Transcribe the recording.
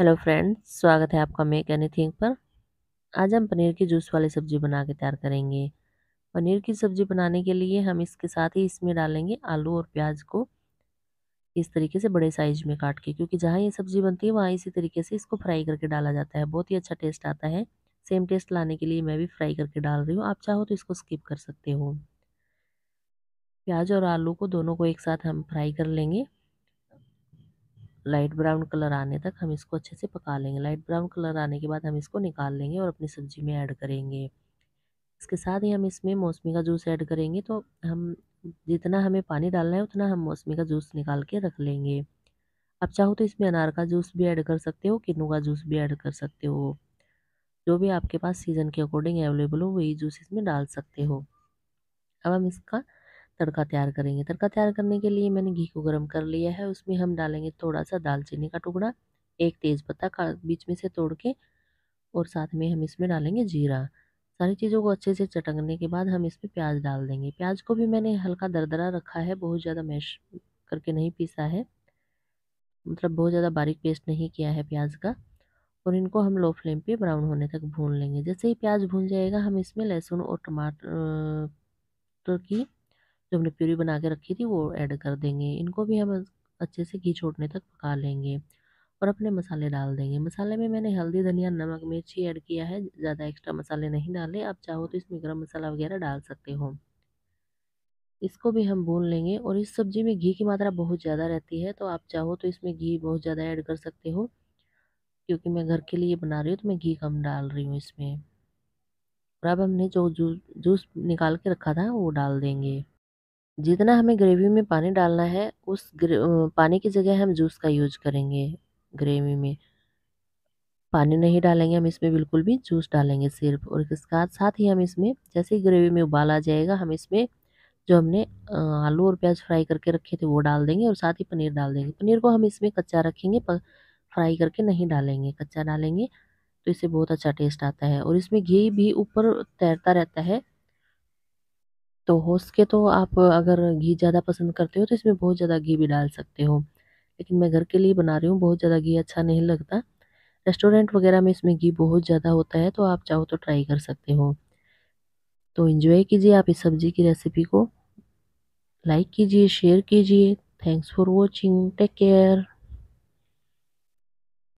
hello friends स्वागत है आपका मेक एनीथिंग पर आज हम पनीर की जूस वाली सब्ज़ी बना के तैयार करेंगे पनीर की सब्ज़ी बनाने के लिए हम इसके साथ ही इसमें डालेंगे आलू और प्याज को इस तरीके से बड़े साइज में काट के क्योंकि जहाँ ये सब्ज़ी बनती है वहाँ इसी तरीके से इसको फ्राई करके डाला जाता है बहुत ही अच्छा टेस्ट आता है सेम टेस्ट लाने के लिए मैं भी फ्राई करके डाल रही हूँ आप चाहो तो इसको स्किप कर सकते हो प्याज और आलू को दोनों को एक साथ हम फ्राई कर लेंगे लाइट ब्राउन कलर आने तक हम इसको अच्छे से पका लेंगे लाइट ब्राउन कलर आने के बाद हम इसको निकाल लेंगे और अपनी सब्ज़ी में ऐड करेंगे इसके साथ ही हम इसमें मौसमी का जूस ऐड करेंगे तो हम जितना हमें पानी डालना है उतना हम मौसमी का जूस निकाल के रख लेंगे आप चाहो तो इसमें अनार का जूस भी ऐड कर सकते हो किन्नू का जूस भी ऐड कर सकते हो जो भी आपके पास सीज़न के अकॉर्डिंग अवेलेबल हो वही जूस इसमें डाल सकते हो अब हम इसका तड़का तैयार करेंगे तड़का तैयार करने के लिए मैंने घी को गर्म कर लिया है उसमें हम डालेंगे थोड़ा सा दालचीनी का टुकड़ा एक तेज़ पत्ता का बीच में से तोड़ के और साथ में हम इसमें डालेंगे जीरा सारी चीज़ों को अच्छे से चटकने के बाद हम इसमें प्याज डाल देंगे प्याज को भी मैंने हल्का दरदरा रखा है बहुत ज़्यादा मैश करके नहीं पीसा है मतलब बहुत ज़्यादा बारीक पेस्ट नहीं किया है प्याज का और इनको हम लो फ्लेम पे ब्राउन होने तक भून लेंगे जैसे ही प्याज भून जाएगा हम इसमें लहसुन और टमाटर तो की जो हमने प्यूरी बना के रखी थी वो ऐड कर देंगे इनको भी हम अच्छे से घी छोड़ने तक पका लेंगे और अपने मसाले डाल देंगे मसाले में मैंने हल्दी धनिया नमक मिर्च ही ऐड किया है ज़्यादा एक्स्ट्रा मसाले नहीं डाले आप चाहो तो इसमें गर्म मसाला वगैरह डाल सकते हो इसको भी हम भून लेंगे और इस सब्ज़ी में घी की मात्रा बहुत ज़्यादा रहती है तो आप चाहो तो इसमें घी बहुत ज़्यादा ऐड कर सकते हो क्योंकि मैं घर के लिए बना रही हूँ तो मैं घी कम डाल रही हूँ इसमें और अब हमने जो जूस निकाल के रखा था वो डाल देंगे जितना हमें ग्रेवी में पानी डालना है उस पानी की जगह हम जूस का यूज करेंगे ग्रेवी में पानी नहीं डालेंगे हम इसमें बिल्कुल भी जूस डालेंगे सिर्फ और इसके साथ साथ ही हम इसमें जैसे ही ग्रेवी में उबाल आ जाएगा हम इसमें जो हमने आलू और प्याज फ्राई करके रखे थे वो डाल देंगे और साथ ही पनीर डाल देंगे पनीर को हम इसमें कच्चा रखेंगे फ्राई करके नहीं डालेंगे कच्चा डालेंगे तो इससे बहुत अच्छा टेस्ट आता है और इसमें घी भी ऊपर तैरता रहता है तो हो सके तो आप अगर घी ज़्यादा पसंद करते हो तो इसमें बहुत ज़्यादा घी भी डाल सकते हो लेकिन मैं घर के लिए बना रही हूँ बहुत ज़्यादा घी अच्छा नहीं लगता रेस्टोरेंट वगैरह में इसमें घी बहुत ज़्यादा होता है तो आप चाहो तो ट्राई कर सकते हो तो इन्जॉय कीजिए आप इस सब्ज़ी की रेसिपी को लाइक कीजिए शेयर कीजिए thanks for watching take care